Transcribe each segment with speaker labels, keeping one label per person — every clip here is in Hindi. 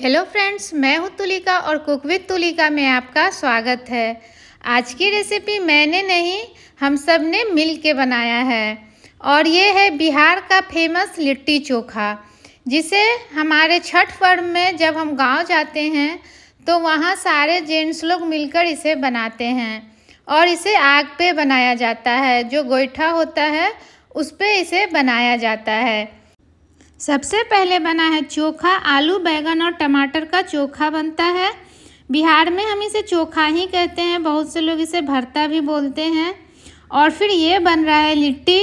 Speaker 1: हेलो फ्रेंड्स मैं हूँ तुलिका और कुक विद तुलिका में आपका स्वागत है आज की रेसिपी मैंने नहीं हम सब ने मिल के बनाया है और ये है बिहार का फेमस लिट्टी चोखा जिसे हमारे छठ पर्व में जब हम गांव जाते हैं तो वहाँ सारे जेंट्स लोग मिलकर इसे बनाते हैं और इसे आग पे बनाया जाता है जो गोईठा होता है उस पर इसे बनाया जाता है सबसे पहले बना है चोखा आलू बैगन और टमाटर का चोखा बनता है बिहार में हम इसे चोखा ही कहते हैं बहुत से लोग इसे भरता भी बोलते हैं और फिर ये बन रहा है लिट्टी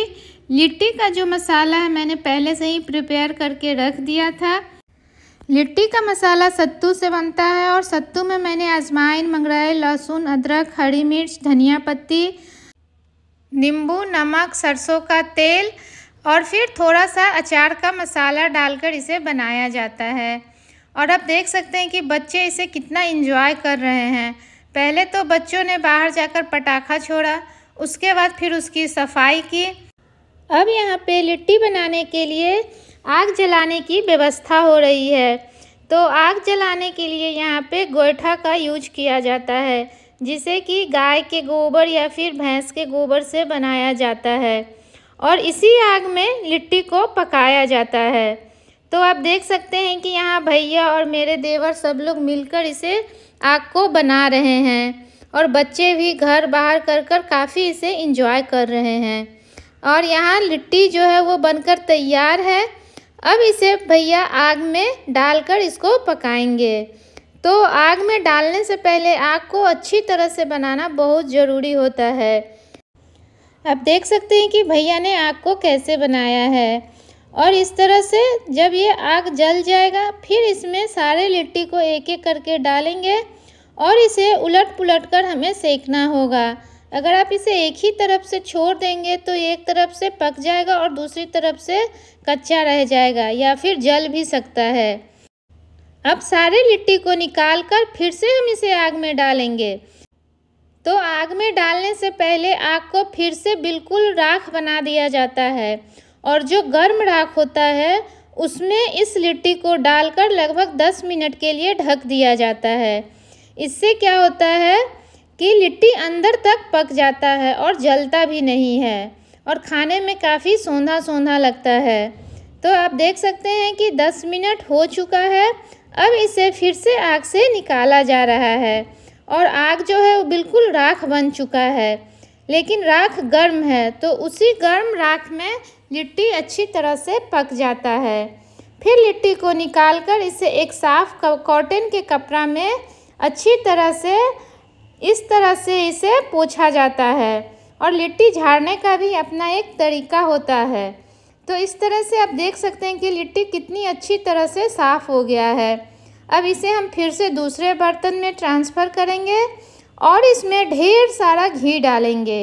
Speaker 1: लिट्टी का जो मसाला है मैंने पहले से ही प्रिपेयर करके रख दिया था लिट्टी का मसाला सत्तू से बनता है और सत्तू में मैंने आजमाइन मंगराए लहसुन अदरक हरी मिर्च धनिया पत्ती नींबू नमक सरसों का तेल और फिर थोड़ा सा अचार का मसाला डालकर इसे बनाया जाता है और आप देख सकते हैं कि बच्चे इसे कितना इन्जॉय कर रहे हैं पहले तो बच्चों ने बाहर जाकर पटाखा छोड़ा उसके बाद फिर उसकी सफाई की अब यहाँ पे लिट्टी बनाने के लिए आग जलाने की व्यवस्था हो रही है तो आग जलाने के लिए यहाँ पे गोइठा का यूज किया जाता है जिसे कि गाय के गोबर या फिर भैंस के गोबर से बनाया जाता है और इसी आग में लिट्टी को पकाया जाता है तो आप देख सकते हैं कि यहाँ भैया और मेरे देवर सब लोग मिलकर इसे आग को बना रहे हैं और बच्चे भी घर बाहर कर कर काफ़ी इसे इंजॉय कर रहे हैं और यहाँ लिट्टी जो है वो बनकर तैयार है अब इसे भैया आग में डालकर इसको पकाएंगे तो आग में डालने से पहले आग को अच्छी तरह से बनाना बहुत ज़रूरी होता है आप देख सकते हैं कि भैया ने आग को कैसे बनाया है और इस तरह से जब ये आग जल जाएगा फिर इसमें सारे लिट्टी को एक एक करके डालेंगे और इसे उलट पुलट कर हमें सेकना होगा अगर आप इसे एक ही तरफ से छोड़ देंगे तो एक तरफ से पक जाएगा और दूसरी तरफ से कच्चा रह जाएगा या फिर जल भी सकता है अब सारे लिट्टी को निकाल कर फिर से हम इसे आग में डालेंगे तो आग में डालने से पहले आग को फिर से बिल्कुल राख बना दिया जाता है और जो गर्म राख होता है उसमें इस लिट्टी को डालकर लगभग 10 मिनट के लिए ढक दिया जाता है इससे क्या होता है कि लिट्टी अंदर तक पक जाता है और जलता भी नहीं है और खाने में काफ़ी सोंधा सोंधा लगता है तो आप देख सकते हैं कि 10 मिनट हो चुका है अब इसे फिर से आग से निकाला जा रहा है और आग जो है वो बिल्कुल राख बन चुका है लेकिन राख गर्म है तो उसी गर्म राख में लिट्टी अच्छी तरह से पक जाता है फिर लिट्टी को निकाल कर इसे एक साफ़ कॉटन के कपड़ा में अच्छी तरह से इस तरह से इसे पोछा जाता है और लिट्टी झाड़ने का भी अपना एक तरीका होता है तो इस तरह से आप देख सकते हैं कि लिट्टी कितनी अच्छी तरह से साफ़ हो गया है अब इसे हम फिर से दूसरे बर्तन में ट्रांसफ़र करेंगे और इसमें ढेर सारा घी डालेंगे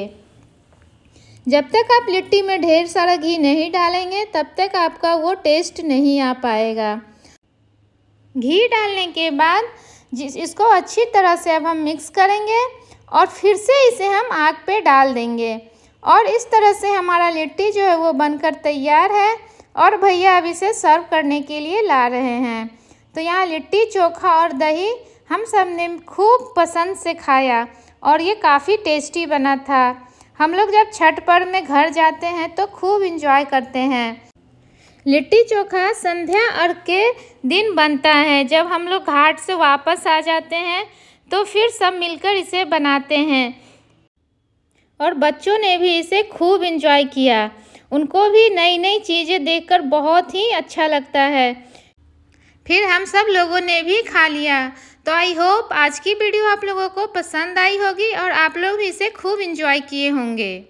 Speaker 1: जब तक आप लिट्टी में ढेर सारा घी नहीं डालेंगे तब तक आपका वो टेस्ट नहीं आ पाएगा घी डालने के बाद जिस इसको अच्छी तरह से अब हम मिक्स करेंगे और फिर से इसे हम आग पे डाल देंगे और इस तरह से हमारा लिट्टी जो है वो बनकर तैयार है और भैया अब इसे सर्व करने के लिए ला रहे हैं तो यहाँ लिट्टी चोखा और दही हम सब ने खूब पसंद से खाया और ये काफ़ी टेस्टी बना था हम लोग जब छठ पर्व में घर जाते हैं तो खूब इंजॉय करते हैं लिट्टी चोखा संध्या अर्घ के दिन बनता है जब हम लोग घाट से वापस आ जाते हैं तो फिर सब मिलकर इसे बनाते हैं और बच्चों ने भी इसे खूब इन्जॉय किया उनको भी नई नई चीज़ें देखकर बहुत ही अच्छा लगता है फिर हम सब लोगों ने भी खा लिया तो आई होप आज की वीडियो आप लोगों को पसंद आई होगी और आप लोग भी इसे खूब इंजॉय किए होंगे